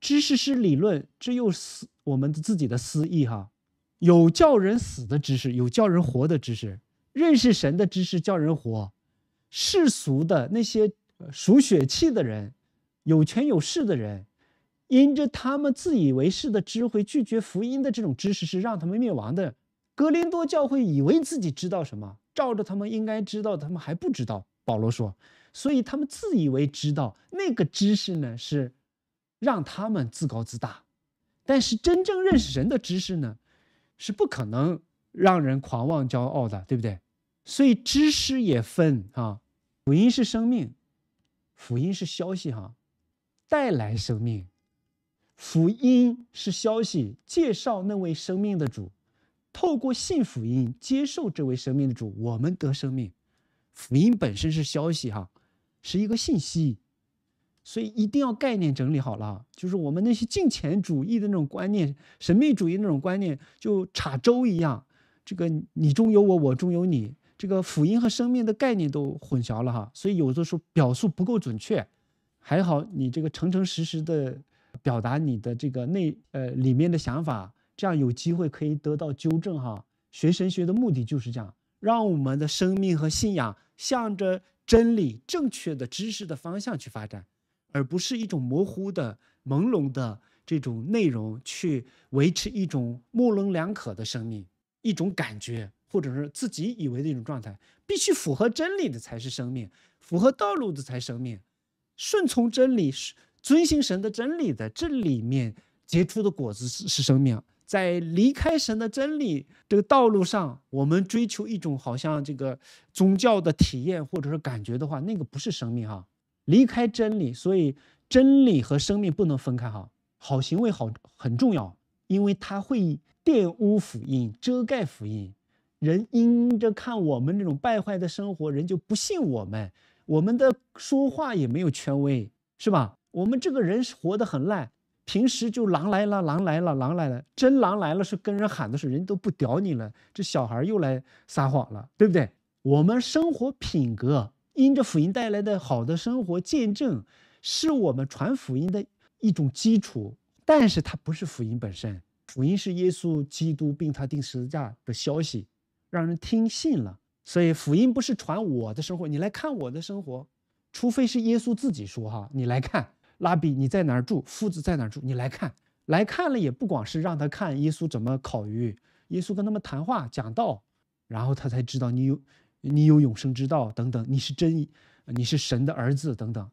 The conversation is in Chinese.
知识是理论，这又思我们的自己的私意哈。有叫人死的知识，有叫人活的知识。认识神的知识叫人活，世俗的那些属血气的人、有权有势的人，因着他们自以为是的智慧，拒绝福音的这种知识是让他们灭亡的。格林多教会以为自己知道什么，照着他们应该知道，他们还不知道。保罗说，所以他们自以为知道那个知识呢是。让他们自高自大，但是真正认识神的知识呢，是不可能让人狂妄骄傲的，对不对？所以知识也分啊，福音是生命，福音是消息哈，带来生命，福音是消息，介绍那位生命的主，透过信福音接受这位生命的主，我们得生命。福音本身是消息哈，是一个信息。所以一定要概念整理好了，就是我们那些金钱主义的那种观念、神秘主义那种观念，就插粥一样，这个你中有我，我中有你，这个福音和生命的概念都混淆了哈。所以有的时候表述不够准确，还好你这个诚诚实实的表达你的这个内呃里面的想法，这样有机会可以得到纠正哈。学神学的目的就是这样，让我们的生命和信仰向着真理、正确的知识的方向去发展。而不是一种模糊的、朦胧的这种内容去维持一种模棱两可的生命，一种感觉，或者是自己以为的一种状态，必须符合真理的才是生命，符合道路的才生命，顺从真理、遵循神的真理的，这里面结出的果子是是生命。在离开神的真理这个道路上，我们追求一种好像这个宗教的体验或者是感觉的话，那个不是生命哈。离开真理，所以真理和生命不能分开。哈，好行为好很重要，因为它会玷污福音、遮盖福音。人因着看我们这种败坏的生活，人就不信我们。我们的说话也没有权威，是吧？我们这个人活得很烂，平时就狼来了，狼来了，狼来了。真狼来了是跟人喊的时候，人都不屌你了。这小孩又来撒谎了，对不对？我们生活品格。因着福音带来的好的生活见证，是我们传福音的一种基础，但是它不是福音本身。福音是耶稣基督并他定十字架的消息，让人听信了。所以福音不是传我的生活，你来看我的生活，除非是耶稣自己说：“哈，你来看，拉比你在哪住，父子在哪住，你来看。”来看了也不光是让他看耶稣怎么烤鱼，耶稣跟他们谈话讲道，然后他才知道你有。你有永生之道等等，你是真，你是神的儿子等等。